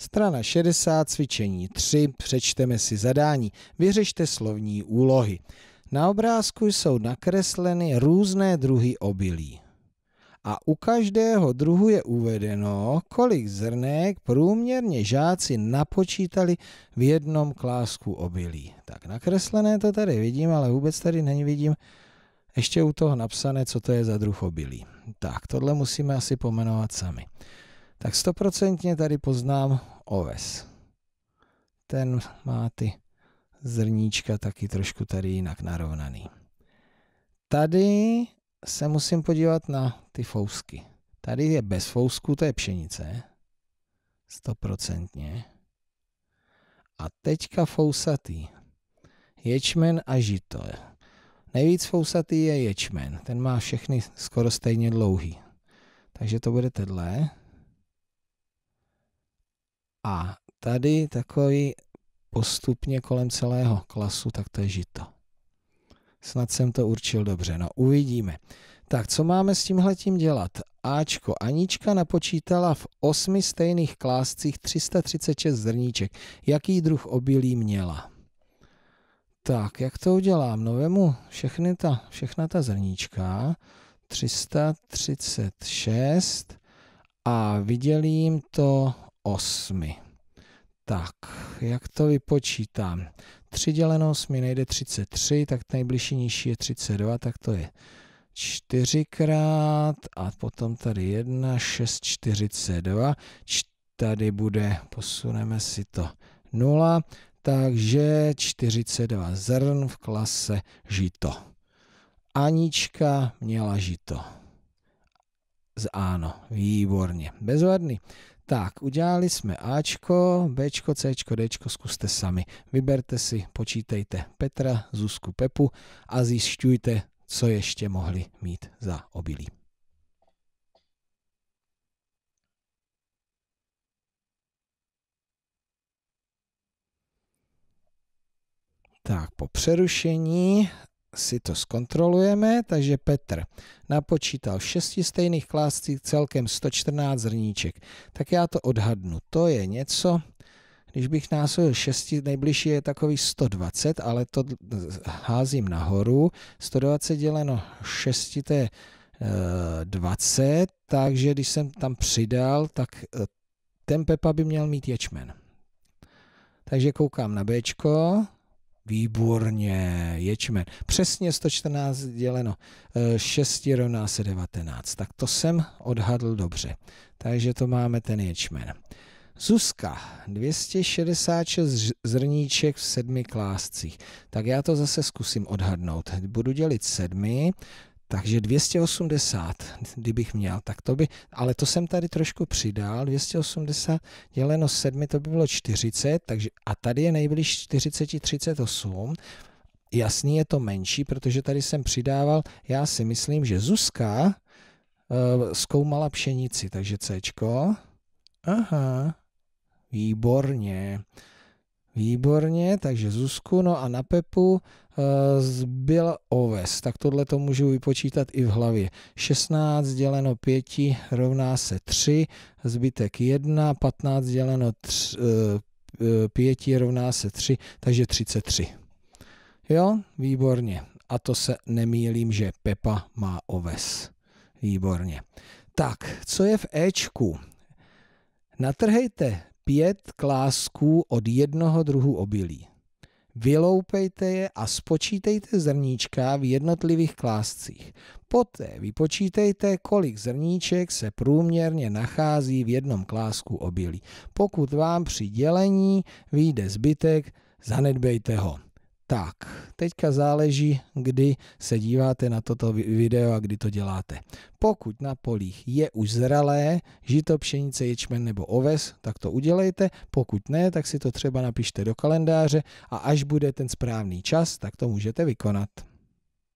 Strana 60, cvičení 3, přečteme si zadání, vyřešte slovní úlohy. Na obrázku jsou nakresleny různé druhy obilí. A u každého druhu je uvedeno, kolik zrnek průměrně žáci napočítali v jednom klásku obilí. Tak nakreslené to tady vidím, ale vůbec tady není vidím ještě u toho napsané, co to je za druh obilí. Tak, tohle musíme asi pomenovat sami tak stoprocentně tady poznám oves. Ten má ty zrníčka taky trošku tady jinak narovnaný. Tady se musím podívat na ty fousky. Tady je bez fousku, to je pšenice. Stoprocentně. A teďka fousatý. Ječmen a žito. Nejvíc fousatý je ječmen. Ten má všechny skoro stejně dlouhý. Takže to bude tenhle. A tady takový postupně kolem celého klasu, tak to je žito. Snad jsem to určil dobře, no uvidíme. Tak co máme s tímhletím dělat? Ačko. Anička napočítala v osmi stejných kláscích 336 zrníček. Jaký druh obilí měla? Tak, jak to udělám? No vemu všechny ta, všechna ta zrníčka, 336 a vydělím to 8. Tak, jak to vypočítám? 3 děleno 8 nejde 33, tak nejbližší nižší je 32, tak to je 4 krát a potom tady 1, 6, 42. Tady bude, posuneme si to 0, takže 42 zrn v klase žito. Anička měla žito. Z ano, výborně, bezvadný. Tak, udělali jsme Ačko, Bčko, Cčko, Dčko, zkuste sami. Vyberte si, počítejte Petra, Zuzku, Pepu a zjišťujte, co ještě mohli mít za obilí. Tak, po přerušení si to zkontrolujeme, takže Petr napočítal v šesti stejných kláscích celkem 114 zrníček. Tak já to odhadnu. To je něco, když bych násobil 6, nejbližší je takový 120, ale to házím nahoru. 120 děleno 6, to je 20, eh, takže když jsem tam přidal, tak eh, ten Pepa by měl mít ječmen. Takže koukám na Bčko, Výborně, ječmen. Přesně 114 děleno 6 rovná se 19. Tak to jsem odhadl dobře. Takže to máme ten ječmen. Zuzka, 266 zrníček v sedmi kláscích. Tak já to zase zkusím odhadnout. Budu dělit sedmi, takže 280, kdybych měl, tak to by, ale to jsem tady trošku přidal, 280 děleno 7, to by bylo 40, takže a tady je nejbliž 40, 38, jasný je to menší, protože tady jsem přidával, já si myslím, že Zuzka e, zkoumala pšenici, takže C. Aha, výborně. Výborně, takže Zuzku, no a na Pepu e, zbyl oves, tak tohle to můžu vypočítat i v hlavě. 16 děleno 5 rovná se 3, zbytek 1, 15 děleno 3, 5 eh, eh, rovná se 3, takže 33. Jo, výborně. A to se nemýlím, že Pepa má oves. Výborně. Tak, co je v Ečku? Natrhejte pět klásků od jednoho druhu obilí. Vyloupejte je a spočítejte zrníčka v jednotlivých kláscích. Poté vypočítejte, kolik zrníček se průměrně nachází v jednom klásku obilí. Pokud vám při dělení vyjde zbytek, zanedbejte ho. Tak, teďka záleží, kdy se díváte na toto video a kdy to děláte. Pokud na polích je už zralé žito, pšenice, ječmen nebo oves, tak to udělejte. Pokud ne, tak si to třeba napište do kalendáře a až bude ten správný čas, tak to můžete vykonat.